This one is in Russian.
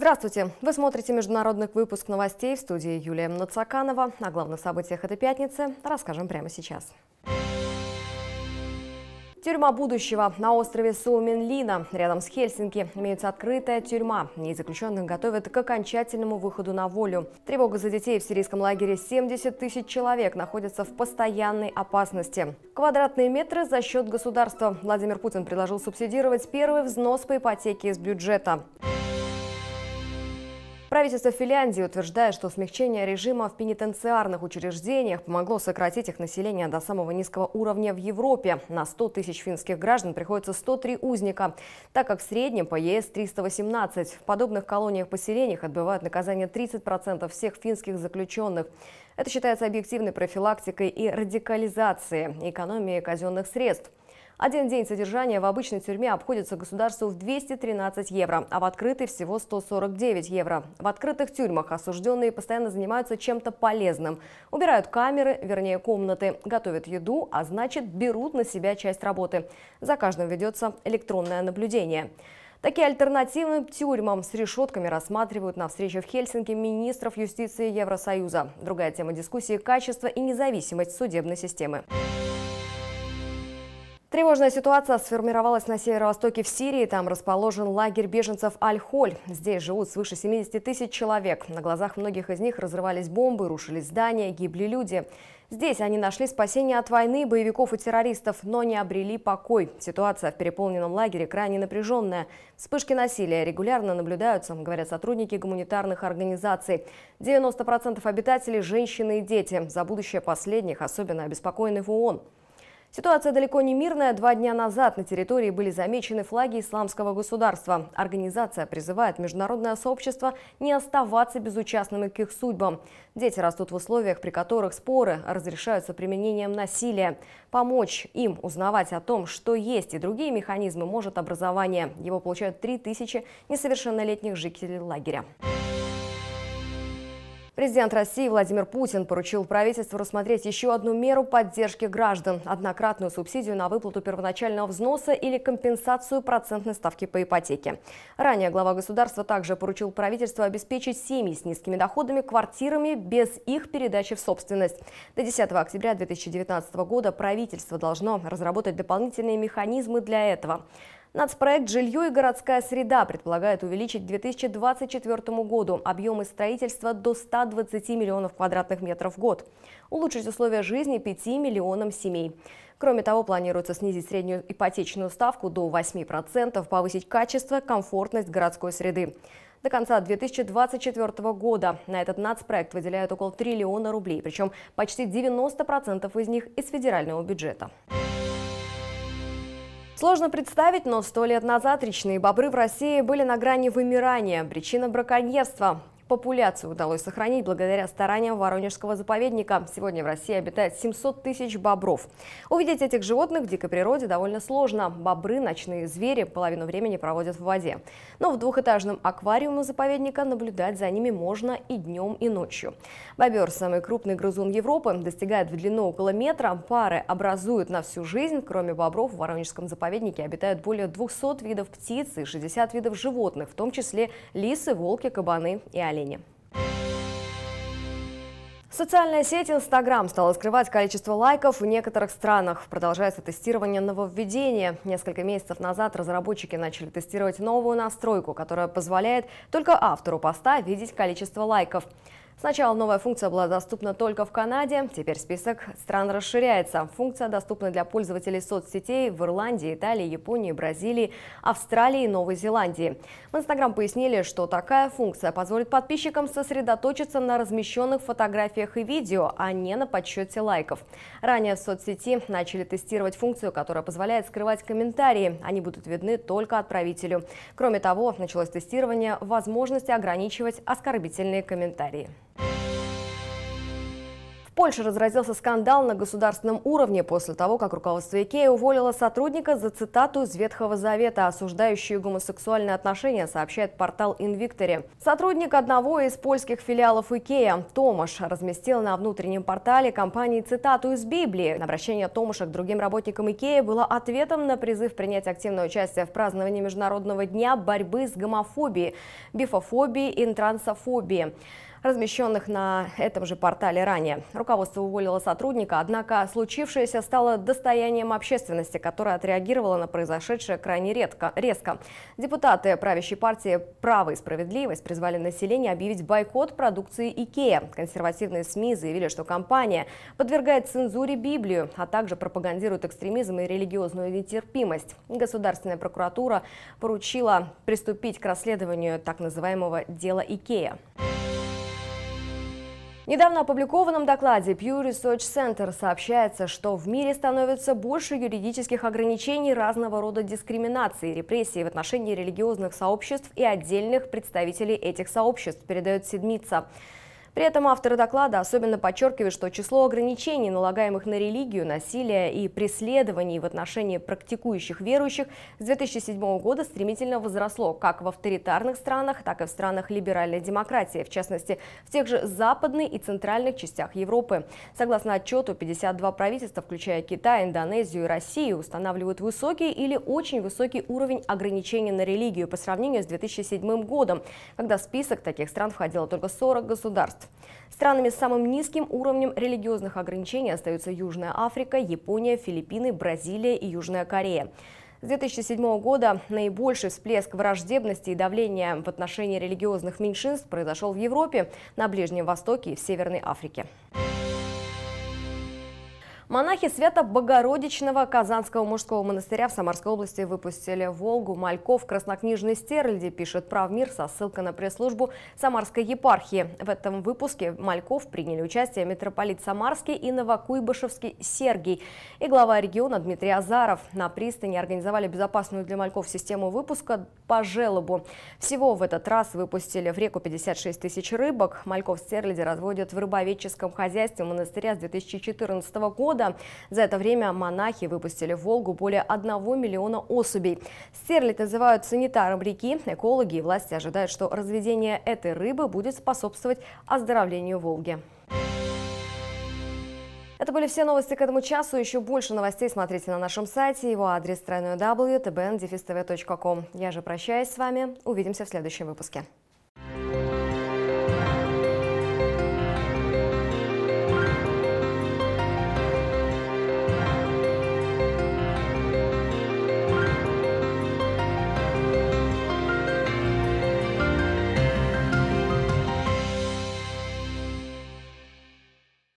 Здравствуйте! Вы смотрите международный выпуск новостей в студии Юлия Нацаканова. О главных событиях этой пятницы расскажем прямо сейчас. Тюрьма будущего на острове Суминлина, рядом с Хельсинки, имеется открытая тюрьма. В ней заключенных готовят к окончательному выходу на волю. Тревога за детей в сирийском лагере 70 тысяч человек находятся в постоянной опасности. Квадратные метры за счет государства. Владимир Путин предложил субсидировать первый взнос по ипотеке из бюджета. Правительство Финляндии утверждает, что смягчение режима в пенитенциарных учреждениях помогло сократить их население до самого низкого уровня в Европе. На 100 тысяч финских граждан приходится 103 узника, так как в среднем по ЕС 318. В подобных колониях-поселениях отбывают наказание 30% всех финских заключенных. Это считается объективной профилактикой и радикализацией, экономией казенных средств. Один день содержания в обычной тюрьме обходится государству в 213 евро, а в открытой всего 149 евро. В открытых тюрьмах осужденные постоянно занимаются чем-то полезным. Убирают камеры, вернее комнаты, готовят еду, а значит берут на себя часть работы. За каждым ведется электронное наблюдение. Такие альтернативным тюрьмам с решетками рассматривают на встрече в Хельсинки министров юстиции Евросоюза. Другая тема дискуссии – качество и независимость судебной системы. Тревожная ситуация сформировалась на северо-востоке в Сирии. Там расположен лагерь беженцев Аль-Холь. Здесь живут свыше 70 тысяч человек. На глазах многих из них разрывались бомбы, рушились здания, гибли люди. Здесь они нашли спасение от войны, боевиков и террористов, но не обрели покой. Ситуация в переполненном лагере крайне напряженная. Вспышки насилия регулярно наблюдаются, говорят сотрудники гуманитарных организаций. 90% обитателей – женщины и дети. За будущее последних особенно обеспокоены в ООН. Ситуация далеко не мирная. Два дня назад на территории были замечены флаги исламского государства. Организация призывает международное сообщество не оставаться безучастными к их судьбам. Дети растут в условиях, при которых споры разрешаются применением насилия. Помочь им узнавать о том, что есть и другие механизмы, может образование. Его получают 3000 несовершеннолетних жителей лагеря. Президент России Владимир Путин поручил правительству рассмотреть еще одну меру поддержки граждан – однократную субсидию на выплату первоначального взноса или компенсацию процентной ставки по ипотеке. Ранее глава государства также поручил правительству обеспечить семьи с низкими доходами квартирами без их передачи в собственность. До 10 октября 2019 года правительство должно разработать дополнительные механизмы для этого. Нацпроект «Жилье и городская среда» предполагает увеличить к 2024 году объемы строительства до 120 миллионов квадратных метров в год, улучшить условия жизни 5 миллионам семей. Кроме того, планируется снизить среднюю ипотечную ставку до 8%, повысить качество, комфортность городской среды. До конца 2024 года на этот нацпроект выделяют около триллиона рублей, причем почти 90% из них из федерального бюджета. Сложно представить, но сто лет назад речные бобры в России были на грани вымирания. Причина браконьерства. Популяцию удалось сохранить благодаря стараниям Воронежского заповедника. Сегодня в России обитает 700 тысяч бобров. Увидеть этих животных в дикой природе довольно сложно. Бобры, ночные звери, половину времени проводят в воде. Но в двухэтажном аквариуме заповедника наблюдать за ними можно и днем, и ночью. Бобер – самый крупный грызун Европы, достигает в длину около метра. Пары образуют на всю жизнь. Кроме бобров, в Воронежском заповеднике обитают более 200 видов птиц и 60 видов животных, в том числе лисы, волки, кабаны и олени колени. Социальная сеть Instagram стала скрывать количество лайков в некоторых странах. Продолжается тестирование нововведения. Несколько месяцев назад разработчики начали тестировать новую настройку, которая позволяет только автору поста видеть количество лайков. Сначала новая функция была доступна только в Канаде, теперь список стран расширяется. Функция доступна для пользователей соцсетей в Ирландии, Италии, Японии, Бразилии, Австралии и Новой Зеландии. В Инстаграм пояснили, что такая функция позволит подписчикам сосредоточиться на размещенных фотографиях и видео, а не на подсчете лайков. Ранее в соцсети начали тестировать функцию, которая позволяет скрывать комментарии. Они будут видны только отправителю. Кроме того, началось тестирование возможности ограничивать оскорбительные комментарии. Польше разразился скандал на государственном уровне после того, как руководство Икеи уволило сотрудника за цитату из Ветхого Завета, осуждающую гомосексуальные отношения, сообщает портал «Инвиктори». Сотрудник одного из польских филиалов Икея Томаш разместил на внутреннем портале компании цитату из Библии. Обращение Томаша к другим работникам Икеи было ответом на призыв принять активное участие в праздновании Международного дня борьбы с гомофобией, бифофобией и трансофобией размещенных на этом же портале ранее. Руководство уволило сотрудника, однако случившееся стало достоянием общественности, которая отреагировала на произошедшее крайне редко, резко. Депутаты правящей партии «Право и справедливость» призвали население объявить бойкот продукции IKEA. Консервативные СМИ заявили, что компания подвергает цензуре Библию, а также пропагандирует экстремизм и религиозную нетерпимость. Государственная прокуратура поручила приступить к расследованию так называемого дела Икея недавно опубликованном докладе Pew Research Center сообщается, что в мире становится больше юридических ограничений разного рода дискриминации и репрессий в отношении религиозных сообществ и отдельных представителей этих сообществ, передает Седмица. При этом авторы доклада особенно подчеркивают, что число ограничений, налагаемых на религию, насилие и преследований в отношении практикующих верующих с 2007 года стремительно возросло как в авторитарных странах, так и в странах либеральной демократии, в частности, в тех же западной и центральных частях Европы. Согласно отчету, 52 правительства, включая Китай, Индонезию и Россию, устанавливают высокий или очень высокий уровень ограничений на религию по сравнению с 2007 годом, когда в список таких стран входило только 40 государств. Странами с самым низким уровнем религиозных ограничений остаются Южная Африка, Япония, Филиппины, Бразилия и Южная Корея. С 2007 года наибольший всплеск враждебности и давления в отношении религиозных меньшинств произошел в Европе, на Ближнем Востоке и в Северной Африке. Монахи Свято-Богородичного Казанского мужского монастыря в Самарской области выпустили «Волгу», «Мальков», «Краснокнижный стерляди», пишет Правмир. мир» со ссылкой на пресс-службу Самарской епархии. В этом выпуске «Мальков» приняли участие митрополит Самарский и Новокуйбышевский Сергий и глава региона Дмитрий Азаров. На пристани организовали безопасную для мальков систему выпуска по желобу. Всего в этот раз выпустили в реку 56 тысяч рыбок. Мальков стерляди разводят в рыбоведческом хозяйстве монастыря с 2014 года года. За это время монахи выпустили в Волгу более 1 миллиона особей. Стерлить называют санитаром реки. Экологи и власти ожидают, что разведение этой рыбы будет способствовать оздоровлению Волги. Это были все новости к этому часу. Еще больше новостей смотрите на нашем сайте. Его адрес www.tbn.com. Я же прощаюсь с вами. Увидимся в следующем выпуске.